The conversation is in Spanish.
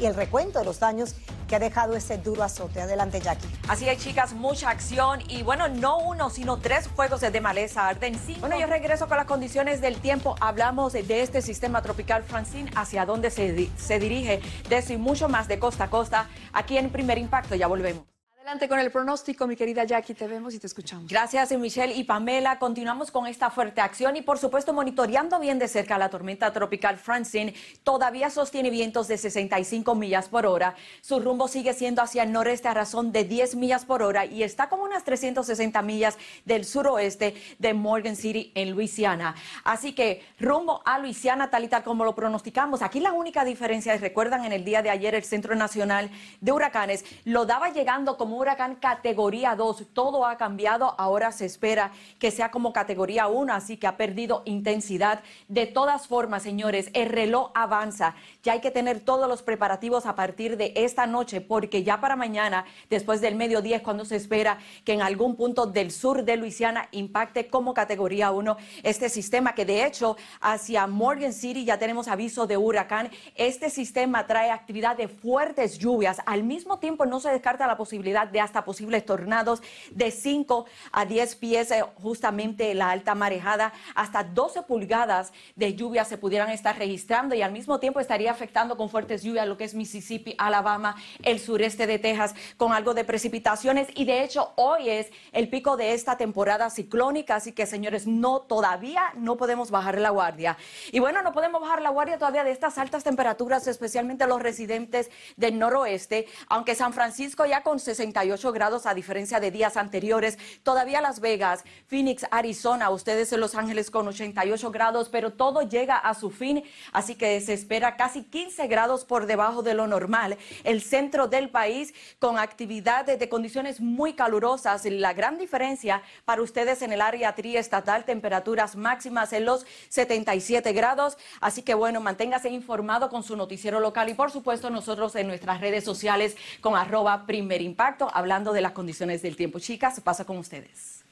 y el recuento de los daños que ha dejado ese duro azote. Adelante, Jackie. Así es, chicas, mucha acción y bueno, no uno, sino tres fuegos de maleza arden. Bueno, yo regreso con las condiciones del tiempo. Hablamos de este sistema tropical Francine, hacia dónde se, se dirige, de eso y mucho más de costa a costa, aquí en Primer Impacto. Ya volvemos con el pronóstico, mi querida Jackie, te vemos y te escuchamos. Gracias, Michelle y Pamela. Continuamos con esta fuerte acción y, por supuesto, monitoreando bien de cerca la tormenta tropical Francine. Todavía sostiene vientos de 65 millas por hora. Su rumbo sigue siendo hacia el noreste a razón de 10 millas por hora y está como unas 360 millas del suroeste de Morgan City, en Luisiana. Así que rumbo a Luisiana, tal y tal como lo pronosticamos. Aquí la única diferencia es, recuerdan, en el día de ayer el Centro Nacional de Huracanes lo daba llegando como huracán categoría 2. Todo ha cambiado, ahora se espera que sea como categoría 1, así que ha perdido intensidad. De todas formas, señores, el reloj avanza. Ya hay que tener todos los preparativos a partir de esta noche, porque ya para mañana, después del mediodía, es cuando se espera que en algún punto del sur de Luisiana impacte como categoría 1 este sistema, que de hecho hacia Morgan City ya tenemos aviso de huracán. Este sistema trae actividad de fuertes lluvias. Al mismo tiempo, no se descarta la posibilidad de hasta posibles tornados de 5 a 10 pies, eh, justamente la alta marejada, hasta 12 pulgadas de lluvia se pudieran estar registrando y al mismo tiempo estaría afectando con fuertes lluvias lo que es Mississippi, Alabama, el sureste de Texas, con algo de precipitaciones y de hecho hoy es el pico de esta temporada ciclónica, así que señores, no todavía no podemos bajar la guardia. Y bueno, no podemos bajar la guardia todavía de estas altas temperaturas, especialmente los residentes del noroeste, aunque San Francisco ya con 60 grados a diferencia de días anteriores. Todavía Las Vegas, Phoenix, Arizona, ustedes en Los Ángeles con 88 grados, pero todo llega a su fin, así que se espera casi 15 grados por debajo de lo normal. El centro del país con actividades de condiciones muy calurosas. La gran diferencia para ustedes en el área triestatal, temperaturas máximas en los 77 grados. Así que bueno, manténgase informado con su noticiero local y por supuesto nosotros en nuestras redes sociales con arroba primer impacto hablando de las condiciones del tiempo. Chicas, pasa con ustedes.